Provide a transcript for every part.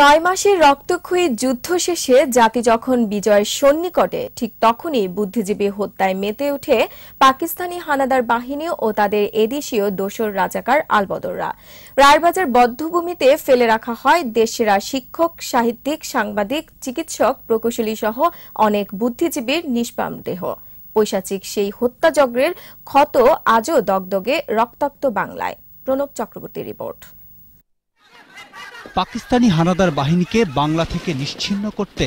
নয় মাসের রক্তক্ষয়ী যুদ্ধ শেষে জাতি যখন বিজয়ের সন্নিকটে ঠিক তখনই বুদ্ধিজীবী হত্যায় মেতে ওঠে পাকিস্তানি হানাদার বাহিনী ও তাদের এদেশীয় দোসর রাজাকার আলবদররা রায়বাজার বদ্ধভূমিতে ফেলে রাখা হয় দেশেরা শিক্ষক সাহিত্যিক সাংবাদিক চিকিৎসক প্রকৌশলী সহ অনেক বুদ্ধিজীবীর নিষ্পাম দেহ পৈশাচিক সেই হত্যাজগ্রের ক্ষত আজও দগদগে রক্তাক্ত বাংলায় প্রণব চক্রবর্তী রিপোর্ট পাকিস্তানি হানাদার বাহিনীকে বাংলা থেকে নিশ্চিন্ন করতে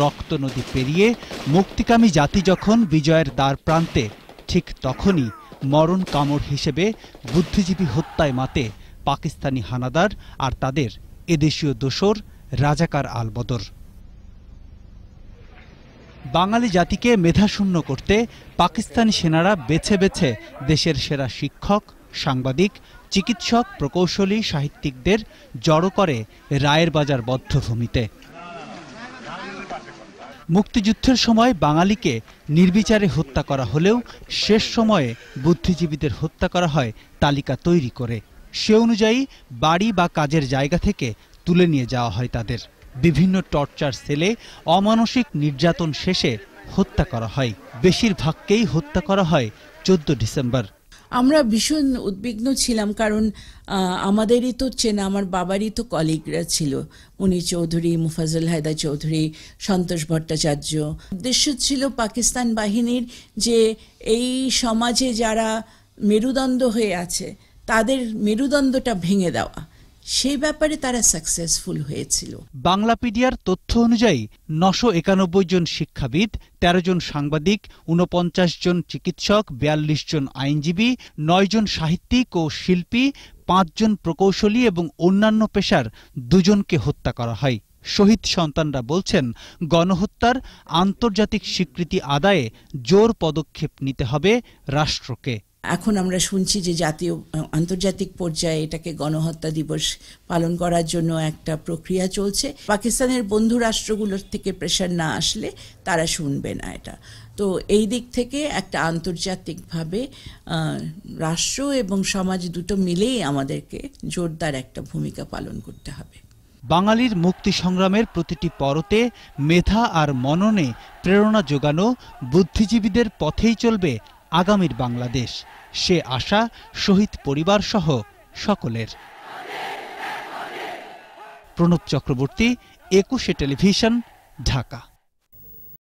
রক্ত নদী পেরিয়ে মুক্তিকামী জাতি যখন বিজয়ের দ্বার প্রান্তে ঠিক তখনই মরণ কামড় হিসেবে বুদ্ধিজীবী হত্যায় মাতে পাকিস্তানি হানাদার আর তাদের এদেশীয় দোসর রাজাকার আলবদর বাঙালি জাতিকে মেধাশূন্য করতে পাকিস্তানি সেনারা বেছে বেছে দেশের সেরা শিক্ষক সাংবাদিক চিকিৎসক প্রকৌশলী সাহিত্যিকদের জড়ো করে রায়ের বাজার বদ্ধভূমিতে মুক্তিযুদ্ধের সময় বাঙালিকে নির্বিচারে হত্যা করা হলেও শেষ সময়ে বুদ্ধিজীবীদের হত্যা করা হয় তালিকা তৈরি করে সে অনুযায়ী বাড়ি বা কাজের জায়গা থেকে তুলে নিয়ে যাওয়া হয় তাদের বিভিন্ন টর্চার সেলে অমানসিক নির্যাতন শেষে হত্যা করা হয় বেশিরভাগকেই হত্যা করা হয় চোদ্দ ডিসেম্বর আমরা ভীষণ উদ্বিগ্ন ছিলাম কারণ আমাদেরই তো চেনা আমার বাবারই তো কলিগরা ছিল মুনি চৌধুরী মুফাজল হায়দা চৌধুরী সন্তোষ ভট্টাচার্য উদ্দেশ্য ছিল পাকিস্তান বাহিনীর যে এই সমাজে যারা মেরুদণ্ড হয়ে আছে তাদের মেরুদণ্ডটা ভেঙে দেওয়া সেই ব্যাপারে তারা সাকসেসফুল হয়েছিল বাংলাপিডিয়ার তথ্য অনুযায়ী নশো একানব্বই জন শিক্ষাবিদ তেরো জন সাংবাদিক উনপঞ্চাশ জন চিকিৎসক বিয়াল্লিশ জন আইনজীবী নয় জন সাহিত্যিক ও শিল্পী পাঁচজন প্রকৌশলী এবং অন্যান্য পেশার দুজনকে হত্যা করা হয় শহীদ সন্তানরা বলছেন গণহত্যার আন্তর্জাতিক স্বীকৃতি আদায়ে জোর পদক্ষেপ নিতে হবে রাষ্ট্রকে এখন আমরা শুনছি যে জাতীয় আন্তর্জাতিক পর্যায়ে এটাকে গণহত্যা দিবস পালন করার জন্য একটা প্রক্রিয়া চলছে পাকিস্তানের বন্ধু রাষ্ট্রগুলোর থেকে প্রেশার না আসলে তারা শুনবে না এটা তো এই দিক থেকে একটা আন্তর্জাতিকভাবে রাষ্ট্র এবং সমাজ দুটো মিলেই আমাদেরকে জোরদার একটা ভূমিকা পালন করতে হবে বাঙালির মুক্তি সংগ্রামের প্রতিটি পরতে মেধা আর মননে প্রেরণা যোগানো বুদ্ধিজীবীদের পথেই চলবে আগামীর বাংলাদেশ সে আশা শহীদ পরিবার সহ সকলের প্রণব চক্রবর্তী একুশে টেলিভিশন ঢাকা